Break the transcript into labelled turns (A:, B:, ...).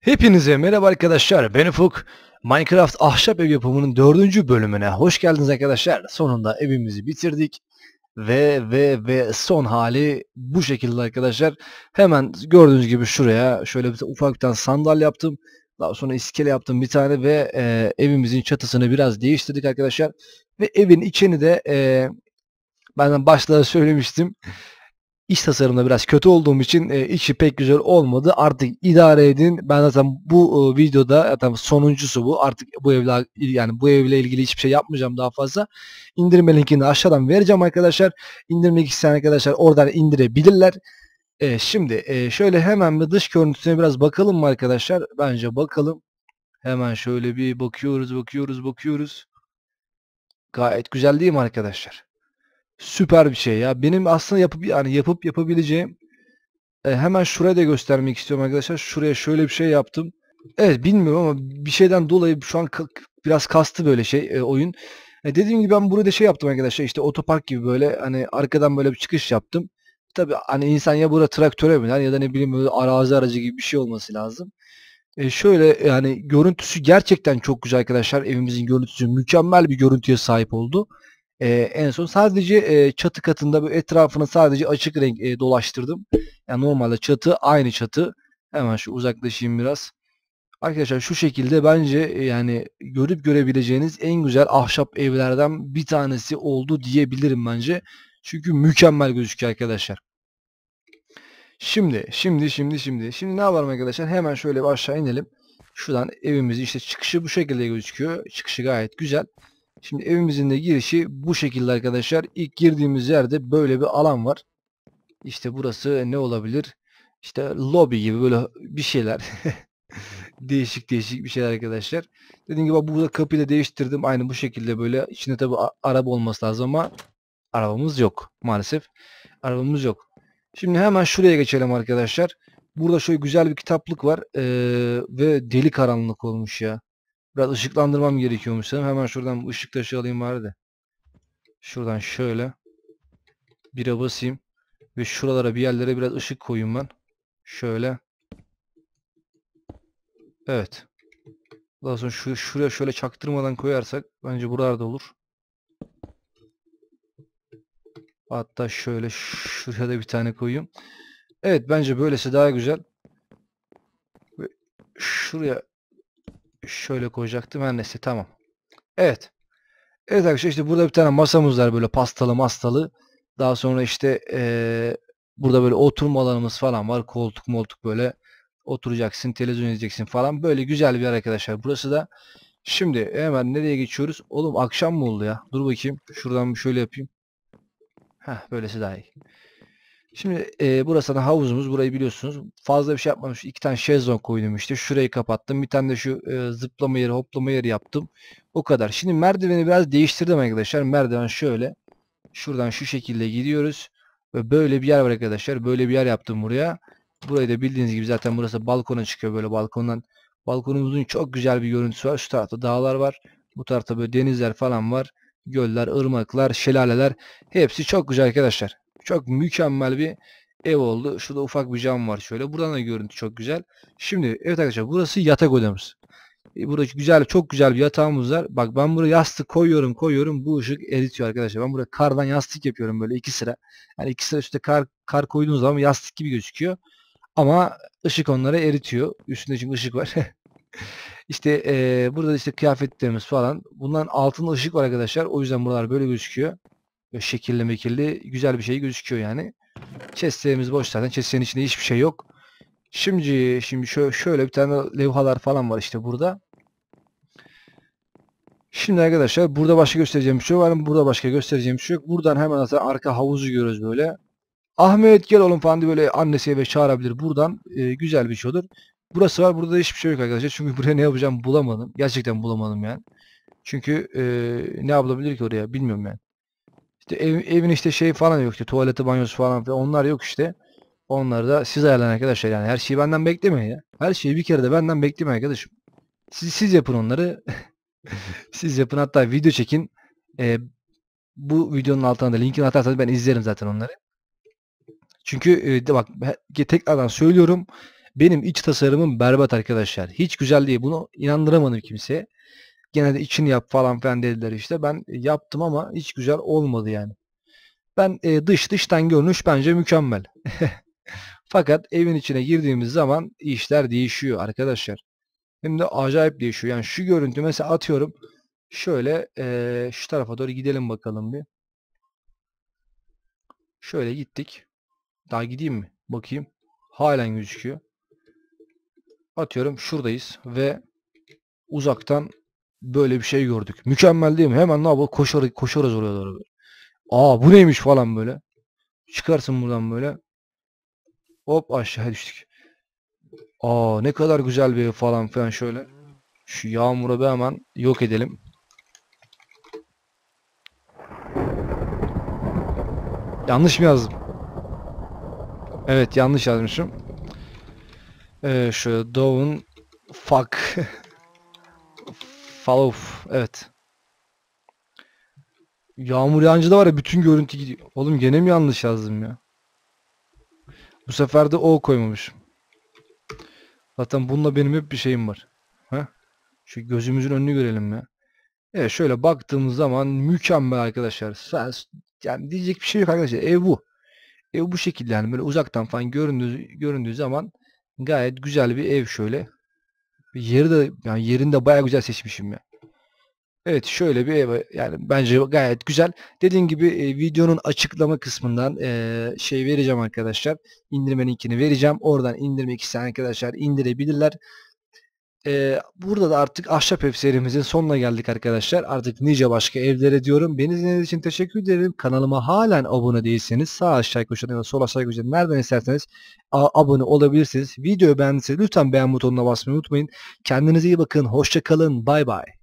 A: Hepinize merhaba arkadaşlar ben Ufuk. Minecraft ahşap ev yapımının dördüncü bölümüne hoş geldiniz arkadaşlar. Sonunda evimizi bitirdik. Ve ve ve son hali bu şekilde arkadaşlar. Hemen gördüğünüz gibi şuraya şöyle bir ufak bir tane sandal yaptım. Daha sonra iskele yaptım bir tane ve e, evimizin çatısını biraz değiştirdik arkadaşlar. Ve evin içini de e, benden başta söylemiştim iç tasarımda biraz kötü olduğum için e, işi pek güzel olmadı. Artık idare edin. Ben zaten bu e, videoda zaten e, sonuncusu bu. Artık bu evle yani bu evle ilgili hiçbir şey yapmayacağım daha fazla. İndirme linkini aşağıdan vereceğim arkadaşlar. İndirmek isteyen arkadaşlar oradan indirebilirler. E, şimdi e, şöyle hemen bir dış görüntüsüne biraz bakalım mı arkadaşlar? Bence bakalım. Hemen şöyle bir bakıyoruz, bakıyoruz, bakıyoruz. Gayet güzel değil mi arkadaşlar? Süper bir şey ya. Benim aslında yapıp yani yapıp yapabileceğim e, hemen şuraya da göstermek istiyorum arkadaşlar. Şuraya şöyle bir şey yaptım. Evet bilmiyorum ama bir şeyden dolayı şu an biraz kastı böyle şey e, oyun. E, dediğim gibi ben burada şey yaptım arkadaşlar işte otopark gibi böyle hani arkadan böyle bir çıkış yaptım. Tabi hani insan ya burada traktöre biner ya da ne bileyim böyle arazi aracı gibi bir şey olması lazım. E, şöyle yani görüntüsü gerçekten çok güzel arkadaşlar. Evimizin görüntüsü mükemmel bir görüntüye sahip oldu e, en son sadece e, çatı katında bu etrafını sadece açık renk e, dolaştırdım. Yani normalde çatı aynı çatı. Hemen şu uzaklaşayım biraz. Arkadaşlar şu şekilde bence yani görüp görebileceğiniz en güzel ahşap evlerden bir tanesi oldu diyebilirim bence. Çünkü mükemmel gözüküyor arkadaşlar. Şimdi, şimdi, şimdi, şimdi. Şimdi ne yapalım arkadaşlar? Hemen şöyle bir aşağı inelim. Şuradan evimizin işte çıkışı bu şekilde gözüküyor. Çıkışı gayet güzel. Şimdi evimizin de girişi bu şekilde arkadaşlar. İlk girdiğimiz yerde böyle bir alan var. İşte burası ne olabilir? İşte lobby gibi böyle bir şeyler. değişik değişik bir şeyler arkadaşlar. Dediğim gibi burada kapıyı da değiştirdim. Aynı bu şekilde böyle. İçinde tabi araba olması lazım ama arabamız yok maalesef. Arabamız yok. Şimdi hemen şuraya geçelim arkadaşlar. Burada şöyle güzel bir kitaplık var. Ee, ve deli karanlık olmuş ya. Biraz ışıklandırmam gerekiyormuş sanırım. Hemen şuradan ışık taşı alayım bari de. Şuradan şöyle. Bire basayım. Ve şuralara bir yerlere biraz ışık koyayım ben. Şöyle. Evet. Daha sonra şu, şuraya şöyle çaktırmadan koyarsak bence buralarda olur. Hatta şöyle şuraya da bir tane koyayım. Evet bence böylesi daha güzel. Ve şuraya şöyle koyacaktım. Her neyse tamam. Evet. Evet arkadaşlar işte burada bir tane masamız var böyle pastalı mastalı. Daha sonra işte ee, burada böyle oturma alanımız falan var. Koltuk moltuk böyle oturacaksın, televizyon izleyeceksin falan. Böyle güzel bir yer arkadaşlar. Burası da şimdi hemen nereye geçiyoruz? Oğlum akşam mı oldu ya? Dur bakayım. Şuradan şöyle yapayım. Heh böylesi daha iyi. Şimdi e, burası da havuzumuz. Burayı biliyorsunuz. Fazla bir şey yapmamış. İki tane şezlong koydum işte. Şurayı kapattım. Bir tane de şu e, zıplama yeri, hoplama yeri yaptım. O kadar. Şimdi merdiveni biraz değiştirdim arkadaşlar. Merdiven şöyle. Şuradan şu şekilde gidiyoruz. Ve böyle bir yer var arkadaşlar. Böyle bir yer yaptım buraya. Burayı da bildiğiniz gibi zaten burası balkona çıkıyor böyle balkondan. Balkonumuzun çok güzel bir görüntüsü var. Şu tarafta dağlar var. Bu tarafta böyle denizler falan var. Göller, ırmaklar, şelaleler. Hepsi çok güzel arkadaşlar. Çok mükemmel bir ev oldu. Şurada ufak bir cam var şöyle. Buradan da görüntü çok güzel. Şimdi evet arkadaşlar burası yatak odamız. E, burada güzel çok güzel bir yatağımız var. Bak ben buraya yastık koyuyorum koyuyorum bu ışık eritiyor arkadaşlar. Ben buraya kardan yastık yapıyorum böyle iki sıra. Yani iki sıra üstte kar, kar koyduğunuz zaman yastık gibi gözüküyor. Ama ışık onları eritiyor. Üstünde çünkü ışık var. İşte e, burada işte kıyafetlerimiz falan. Bunların altında ışık var arkadaşlar. O yüzden buralar böyle gözüküyor. Böyle şekilli mekilli güzel bir şey gözüküyor yani. Chestlerimiz boş zaten. Chestlerin içinde hiçbir şey yok. Şimdi şimdi şöyle, şöyle bir tane levhalar falan var işte burada. Şimdi arkadaşlar burada başka göstereceğim bir şey var mı? Burada başka göstereceğim bir şey yok. Buradan hemen aslında arka havuzu görüyoruz böyle. Ahmet gel oğlum falan diye böyle annesi eve çağırabilir buradan. E, güzel bir şey olur. Burası var burada hiçbir şey yok arkadaşlar. Çünkü buraya ne yapacağım bulamadım. Gerçekten bulamadım yani. Çünkü e, ne yapılabilir ki oraya bilmiyorum yani. İşte ev, evin işte şey falan yok işte tuvaleti banyosu falan filan onlar yok işte. Onları da siz ayarlayın arkadaşlar yani her şeyi benden beklemeyin ya. Her şeyi bir kere de benden bekleme arkadaşım. Siz, siz yapın onları. siz yapın hatta video çekin. Ee, bu videonun altına da linkini atarsanız ben izlerim zaten onları. Çünkü e, bak tekrardan söylüyorum. Benim iç tasarımım berbat arkadaşlar. Hiç güzel değil. Bunu inandıramadım kimseye. Gene de içini yap falan filan dediler işte. Ben e, yaptım ama hiç güzel olmadı yani. Ben e, dış dıştan görünüş bence mükemmel. Fakat evin içine girdiğimiz zaman işler değişiyor arkadaşlar. Hem de acayip değişiyor. Yani şu görüntü mesela atıyorum. Şöyle e, şu tarafa doğru gidelim bakalım bir. Şöyle gittik. Daha gideyim mi? Bakayım. Halen gözüküyor. Atıyorum şuradayız ve uzaktan böyle bir şey gördük. Mükemmel değil mi? Hemen ne yapalım? Koşar, koşarız oraya doğru. Böyle. Aa bu neymiş falan böyle. Çıkarsın buradan böyle. Hop aşağı düştük. Aa ne kadar güzel bir falan filan şöyle. Şu yağmuru bir hemen yok edelim. Yanlış mı yazdım? Evet yanlış yazmışım. Ee, şöyle Dawn Fuck Follow. Evet. Yağmur yağınca da var ya bütün görüntü gidiyor. Oğlum gene mi yanlış yazdım ya? Bu sefer de O koymamışım. Zaten bununla benim hep bir şeyim var. Ha? Şu gözümüzün önünü görelim ya. Evet şöyle baktığımız zaman mükemmel arkadaşlar. Yani diyecek bir şey yok arkadaşlar. Ev bu. Ev bu şekilde yani böyle uzaktan falan göründüğü, göründüğü zaman gayet güzel bir ev şöyle. Yeri de yani yerini de bayağı güzel seçmişim ya. Evet şöyle bir ev yani bence gayet güzel. Dediğim gibi e, videonun açıklama kısmından e, şey vereceğim arkadaşlar. İndirme linkini vereceğim. Oradan indirmek isteyen arkadaşlar indirebilirler. Ee, burada da artık ahşap ev serimizin sonuna geldik arkadaşlar. Artık nice başka evlere diyorum. Beni izlediğiniz için teşekkür ederim. Kanalıma halen abone değilseniz sağ aşağı köşeden ya da sol aşağı köşeden nereden isterseniz abone olabilirsiniz. Videoyu beğendiyseniz lütfen beğen butonuna basmayı unutmayın. Kendinize iyi bakın. hoşçakalın Bay bay.